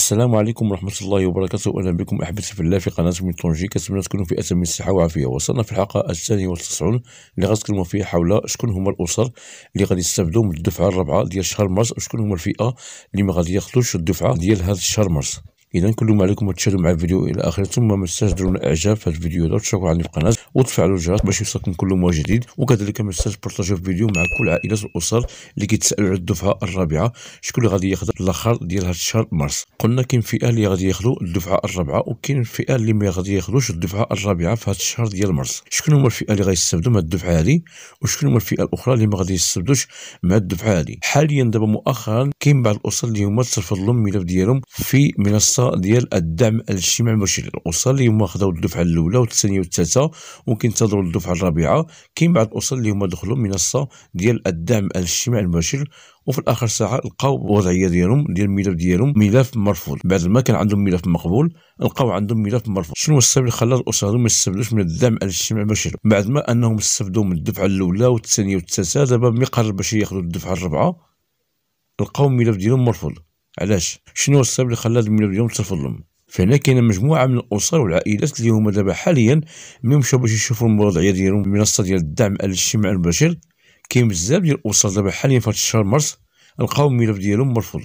السلام عليكم ورحمة الله وبركاته أهلا بكم أحبتي في الله في قناة من طنجي كنتمنى تكونوا في أتم الصحة والعافية وصلنا في الحلقة الثانية والتسعون اللي غنتكلموا فيها حول شكون هما الأسر اللي غادي يستافدوا من الدفعة الرابعة ديال شهر مارس وشكون هما الفئة اللي ما غادي ياخذوش الدفعة ديال هذا الشهر مارس اذا كل ما عليكم تشاهدوا مع الفيديو الى اخره ثم ما تنساوش ديروا الاعجاب في هذا الفيديو هذا وتشاركوا عندي في القناه وتفعلوا الجرس باش يوصلكم كل ما جديد وكذلك ما تنساش تبارطاجيو الفيديو مع كل عائلات الاسر اللي كيتسالوا على الدفعه الرابعه شكون اللي غادي ياخذ الاخر ديال هذا الشهر مارس قلنا كاين فئه اللي غادي ياخذوا الدفعه الرابعه وكاين فئه اللي ما غادي ياخذوش الدفعه الرابعه في هذا الشهر ديال مارس شكون هما الفئه اللي غيستافدوا من الدفعه هذه وشكون هما الفئه الاخرى اللي ما غادي يستافدوش مع الدفعه هذه حاليا دابا مؤخرا كاين بعض الاسر اللي هما ترفض لهم الملف ديالهم في منصه ديال الدعم الاجتماعي المباشر الاسر اللي هما خذوا الدفعه الاولى والثانيه والثالثه وكينتظروا الدفعه الرابعه كاين بعض الاسر اللي هما دخلوا منصه ديال الدعم الاجتماعي المباشر وفي الاخر ساعه لقاو الوضعيه ديالهم ديال الملف ديالهم ملف مرفوض بعد ما كان عندهم ملف مقبول لقاو عندهم ملف مرفوض شنو السبب اللي خلى الاسر هذو ما يستافدوش من الدعم الاجتماعي المباشر بعد ما انهم استفدوا من الدفعه الاولى والثانيه والثالثه دابا ملي قرر باش ياخذوا الدفعه الرابعه لقاو الملف ديالهم مرفوض علاش شنو السبب اللي خلى الملف ديالهم ترفض لهم فهنا كاينه مجموعه من الاسر والعائلات اللي هما دابا حاليا ملي باش يشوفوا المرضعيه ديالهم المنصه ديال الدعم الاجتماعي المباشر كاين بزاف ديال الاسر دابا حاليا في هذا الشهر مارس لقاو الملف ديالهم مرفوض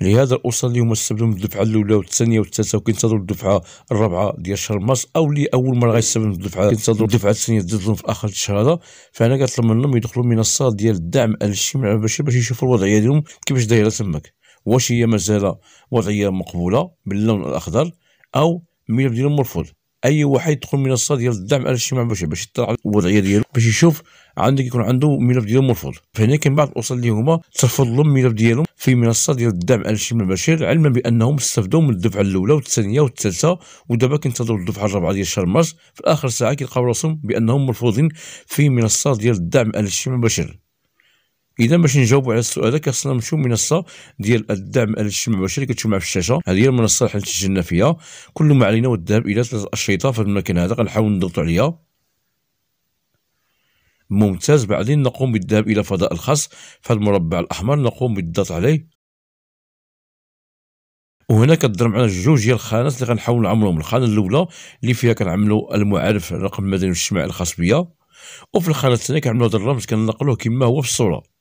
لهذا الاسر اللي هما استبدلوا من الدفعه الاولى والثانيه والثالثه وكينتظروا الدفعه الرابعه ديال شهر مارس او اللي اول مره غيستبدلوا من الدفعه كينتظروا الدفعه الثانيه ديالهم في اخر الشهر هذا فانا كنطلب منهم يدخلوا منصه ديال الدعم الاجتماعي المباشر باش يشوفوا الوضعيه ديالهم كيفاش دايره تماك واش هي مازال وضعيه مقبوله باللون الاخضر او الملف ديالو مرفوض اي واحد يدخل منصه ديال الدعم الاجتماعي البشري باش يطلع على الوضعيه ديالو باش يشوف عندك يكون عنده ملف ديالو مرفوض فهنا كاين بعض الاسر اللي هما ترفض لهم الملف ديالهم في منصه ديال الدعم الاجتماعي البشير علما بانهم استفدوا من الدفعه الاولى والثانيه والثالثه ودابا كينتظروا الدفعه الرابعه ديال شهر مارس في اخر ساعه كيلقاو راسهم بانهم مرفوضين في منصه ديال الدعم الاجتماعي البشري اذا باش نجاوبوا على السؤال هذا خصنا نمشيو منصه ديال الدعم الاجتماعي المباشر اللي كتشوف معاه في الشاشه هذه هي المنصه اللي تسجلنا فيها كل ما علينا هو الذهاب الى ثلاثه اشرطه في المكان هذا غنحاول نضغطوا عليها ممتاز بعدين نقوم بالذهاب الى فضاء الخاص المربع الاحمر نقوم بالضغط عليه وهنا كضر معنا جوج ديال الخانات اللي غنحاول نعمروهم الخانه الاولى اللي فيها كنعملوا المعارف الرقم المدني والاجتماعي الخاص بيا وفي الخانه الثانيه كنعملوا هذا الرمز كننقلوه كما هو في الصوره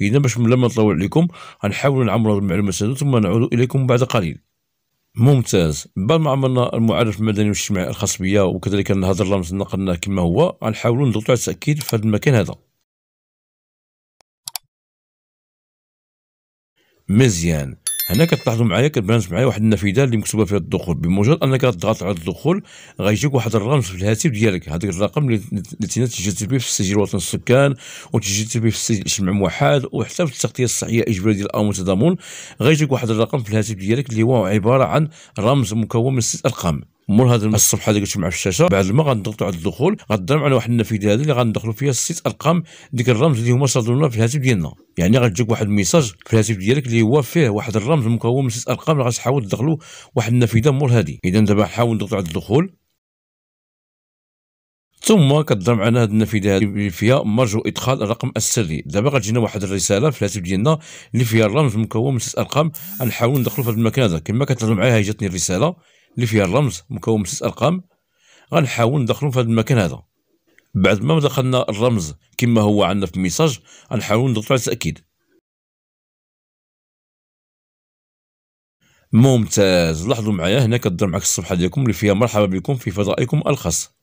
إذا باش لما نطول عليكم غنحاول هاد المعلومة هذو ثم نعود إليكم بعد قليل ممتاز بعد ما عملنا المعرف المدني والاجتماعي الخاص بيا وكذلك هذا الرمز نقلناه كما هو غنحاولو نضغطوا على التأكيد في هذا المكان هذا مزيان هنا كتلاحظوا معايا كتبانت معايا واحد النافذه اللي مكتوبه فيها الدخول بمجرد انك تضغط على الدخول غيجيك واحد الرمز في الهاتف ديالك هذاك الرقم اللي تسجل به في السجل الوطني السكان وتسجل به في السجل الاجتماعي الموحد وحتى في التغطيه الصحيه الاجباريه ديال الامن والتضامن غيجيك واحد الرقم في الهاتف ديالك اللي هو عباره عن رمز مكون من ست ارقام مور هذا الصفحه اللي كتشوف مع في الشاشه بعد ما غنضغطوا على الدخول غتضرب على واحد النافذه هذه اللي غندخلوا فيها ست ارقام ديك الرمز اللي هما صادوا لنا في الهاتف ديالنا يعني غتجيك واحد الميساج في الهاتف ديالك اللي هو فيه واحد الرمز مكون من ست ارقام اللي غتحاول تدخلوا واحد النافذه مور هذه اذا دابا حاول نضغطوا على الدخول ثم كتضرب معنا هذه النافذه اللي فيها مرجو ادخال الرقم السري دابا غتجينا واحد الرساله في الهاتف ديالنا اللي فيها الرمز مكون من ست ارقام غنحاول ندخلوا في هذا المكان هذا كما كتلاحظوا معايا جاتني الرساله اللي فيها الرمز مكون من ست ارقام غنحاول ندخلهم في هذا المكان هذا بعد ما دخلنا الرمز كما هو عندنا في الميساج غنحاول نضغط على التاكيد ممتاز لاحظوا معايا هنا كدير معك الصفحه ديالكم اللي فيها مرحبا بكم في فضائكم الخاص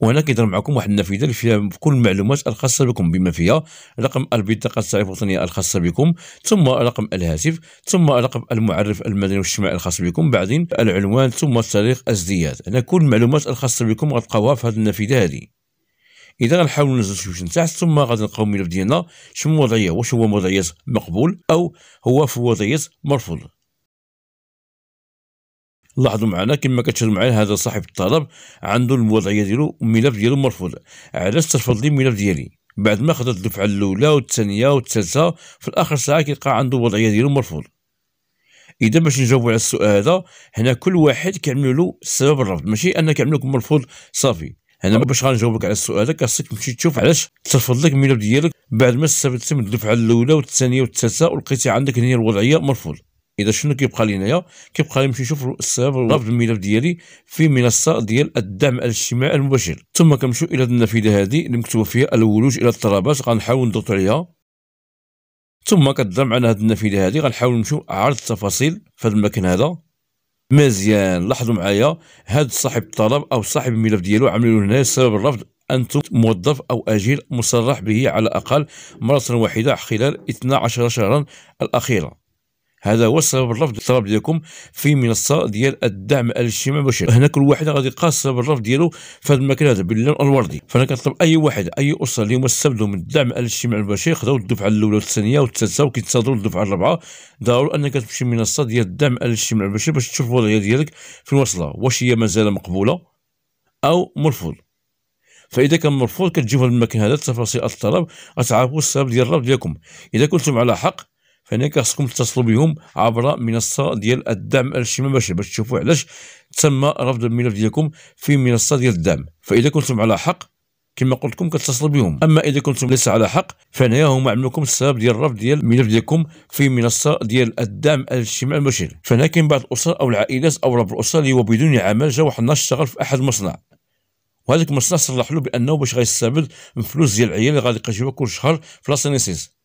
وهنا كيدير معكم واحد النافذه اللي فيها كل المعلومات الخاصه بكم بما فيها رقم البطاقه التعريف الوطنيه الخاصه بكم ثم رقم الهاتف ثم رقم المعرف المدني والاجتماعي الخاص بكم بعدين العنوان ثم تاريخ الازدياد هنا كل المعلومات الخاصه بكم غتلقاوها في هذه النافذه هذه اذا غنحاولوا ننزلوا شويه تحت ثم غادي نلقاو الملف ديالنا شنو الوضعيه واش هو وضعيه مقبول او هو في وضعيه مرفوض لاحظوا معنا كما كتشاهدوا معايا هذا صاحب الطلب عنده الوضعيه ديالو الملف ديالو مرفوض علاش ترفض لي الملف ديالي بعد ما خدت الدفعه الاولى والثانيه والثالثه في الاخر ساعه كيلقى عنده الوضعيه ديالو مرفوض اذا باش نجاوبوا على السؤال هذا هنا كل واحد كيعملوا له سبب الرفض ماشي انا كيعمل لكم مرفوض صافي هنا باش غنجاوبك على السؤال هذا خاصك تمشي تشوف علاش ترفض لك الملف ديالك بعد ما استفدت من الدفعه الاولى والثانيه والثالثه ولقيتي عندك هنا الوضعيه مرفوض اذا شنو كيبقى لي هنايا كيبقى لي نمشي نشوف الصياب رفض الملف ديالي في منصه ديال الدعم الاجتماعي المباشر ثم كنمشيو الى النافذه هذه اللي مكتوب فيها الولوج الى اضطرابات غنحاول نضغط عليها ثم كتظهر معنا هذه النافذه هذه غنحاول نمشيو عرض التفاصيل في هذا المكان هذا مزيان لاحظوا معايا هذا صاحب الطلب او صاحب الملف ديالو عملوا هنا سبب الرفض انتم موظف او اجير مصرح به على الاقل مره واحده خلال 12 شهرا الاخيره هذا هو السبب الرفض الطلب ديالكم في منصه ديال الدعم الاجتماعي المباشر هنا كل واحد غادي يقاس سبب الرفض ديالو في هذا المكان هذا باللون الوردي فانا كنطلب اي واحد اي اسره اليوم استفدوا من الدعم الاجتماعي المباشر خذوا الدفعه الاولى والثانيه والثالثه وكينتظروا الدفعه الرابعه ضروري انك تمشي منصه ديال الدعم الاجتماعي المباشر باش تشوف الوضعيه ديالك في الوصله واش هي مازال مقبوله او مرفوض فاذا كان مرفوض كتجيو هذا المكان هذا تفاصيل الطلب غتعرفوا السبب ديال الرفض ديالكم اذا كنتم على حق فهناك خاصكم تتصلوا بهم عبر منصه ديال الدعم الاجتماعي باش باش تشوفوا علاش تم رفض الملف ديالكم في منصه ديال الدعم فاذا كنتم على حق كما قلت لكم كتصلوا بهم اما اذا كنتم ليس على حق فهنايا هما عملوا لكم السبب ديال الرفض ديال الملف ديالكم في منصه ديال الدعم الاجتماعي المباشر فهنا كاين بعض الاسر او العائلات او رب الاسر اللي هو بدون عمل جا واحد النهار اشتغل في احد المصنع وهذاك المصنع صرح له بانه باش غيستافد من فلوس ديال العيال اللي غادي يلقى كل شهر في لاسينيسيس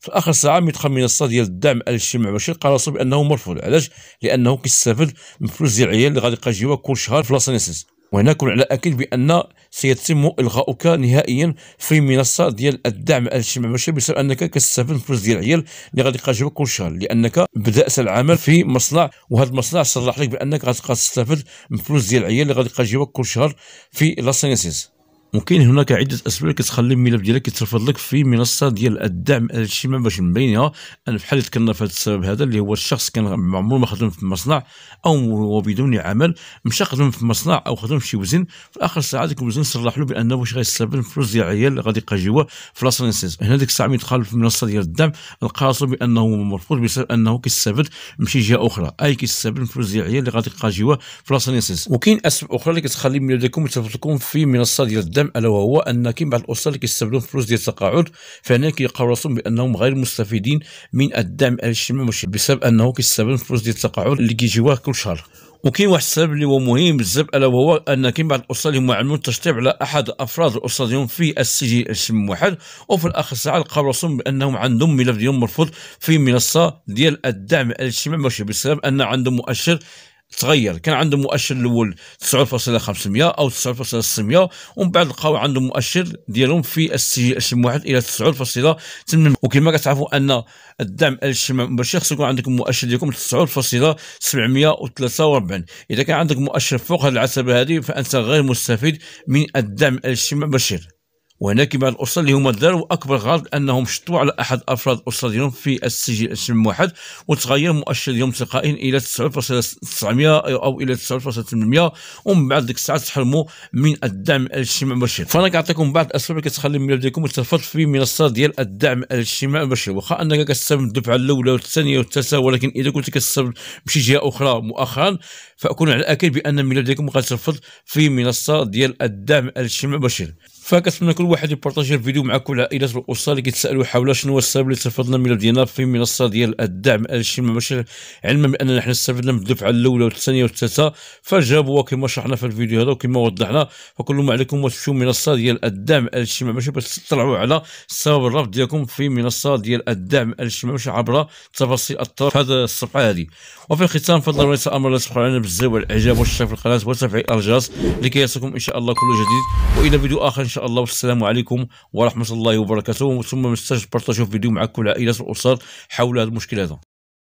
في اخر ساعه من منصه ديال الدعم الاجتماعي قال راسو بانه مرفوض علاش لانه كيستافد من فلوس ديال العيال اللي غادي يبقى يجيوها كل شهر في لاسانيسيس وهنا كن على اكيد بان سيتم الغاؤك نهائيا في منصه ديال الدعم الاجتماعي ماشي بسبب انك كتستافد من فلوس ديال العيال اللي غادي يبقى يجيوها كل شهر لانك بدات العمل في مصنع وهذا المصنع صرح لك بانك غتبقى تستافد من فلوس ديال العيال اللي غادي يبقى يجيوها كل شهر في لاسانيسيس وكاين هناك عده اسباب كتخلي الملف ديالك يترفض لك في منصه ديال الدعم هادشي ما باش مبينها انا في حالي ذكرنا في هذا السبب هذا اللي هو الشخص كان عمره ما خدم في مصنع او هو بدون عمل مشى خدم في مصنع او خدم في شي وزن في اخر الساعة ديك الوزن صرح له بانه واش غيستقبل الفلوس ديال العيال غادي يبقى جوا في انسيس هنا ديك الساعه ملي في المنصه ديال الدعم لقى راسو بانه مرفوض بسبب انه كيستافد من شي جهه اخرى اي كيستافد الفلوس ديال العيال اللي غادي يبقى جوا في انسيس وكاين اسباب اخرى اللي كتخلي الملف ديالكم يترفض لكم في منصه ديال الدعم قدام الا وهو ان بعض الاسر اللي كيستافدوا الفلوس ديال التقاعد فهنا كيلقاو راسهم بانهم غير مستفيدين من الدعم الاجتماعي بسبب انه كيستافدوا الفلوس ديال التقاعد اللي كيجيوها كل شهر وكاين واحد السبب اللي هو مهم بزاف الا وهو ان كاين بعض الاسر اللي هما معلموا التشطيب على احد افراد الاسره ديالهم في السجن الاجتماعي الموحد وفي الاخر ساعه لقاو راسهم بانهم عندهم ملف ديالهم مرفوض في منصه ديال الدعم الاجتماعي ماشي بسبب ان عندهم مؤشر تغير كان عندهم مؤشر الاول 9.500 او 9.600 ومن بعد لقاو عندهم مؤشر ديالهم في السي اس واحد الى 9.8 وكما كتعرفوا ان الدعم الاجتماع المباشر خصو يكون عندكم مؤشر ديالكم 9.743 اذا كان عندك مؤشر فوق هذه العتبه هذه فانت غير مستفيد من الدعم الاجتماع المباشر وهناك بعض الاسر اللي هما داروا اكبر غلط انهم شطوا على احد افراد الاسره ديالهم في السجل اسم واحد وتغير مؤشر اليوم تلقائيا الى 9.900 او الى 9.800 ومن بعد ديك الساعه تحرموا من الدعم الاجتماعي المباشر فانا كنعطيكم بعض الاسباب اللي كتخلي الملف ديالكم يترفض في منصه ديال الدعم الاجتماعي المباشر واخا انك كتستلم الدفعه الاولى والثانيه والثالثه ولكن اذا كنت كتستلم بشي جهه اخرى مؤخرا فاكون على الاكيد بان الملف ديالكم غترفض في منصه ديال الدعم الاجتماعي المباشر فكنتمنى كل واحد يبارطاجي الفيديو مع كل عائلات الاسره اللي كيتسالوا حول شنو هو السبب اللي استفدنا من ديالنا في منصه ديال الدعم الاجتماعي ماشي علما باننا حنا استفدنا من الدفعه الاولى والثانيه والثالثه فجابوا كما شرحنا في الفيديو هذا وكما وضحنا فكل ما عليكم تمشيو منصه ديال الدعم الاجتماعي ماشي باش تطلعوا على سبب الرفض ديالكم في منصه ديال الدعم الاجتماعي ماشي عبر تفاصيل الطرف هذا الصفحه هذه وفي الختام فضلا وليس امر لا سبحانه علينا بالزير والاعجاب والشير في القناه وتفعيل الجرس لكي يصلكم ان شاء الله كل جديد والى فيديو اخر إن شاء شاء الله والسلام عليكم ورحمه الله وبركاته ثم ما تنساوش بارطاجيو الفيديو مع كل عائلات الاسر حول هذا المشكل هذا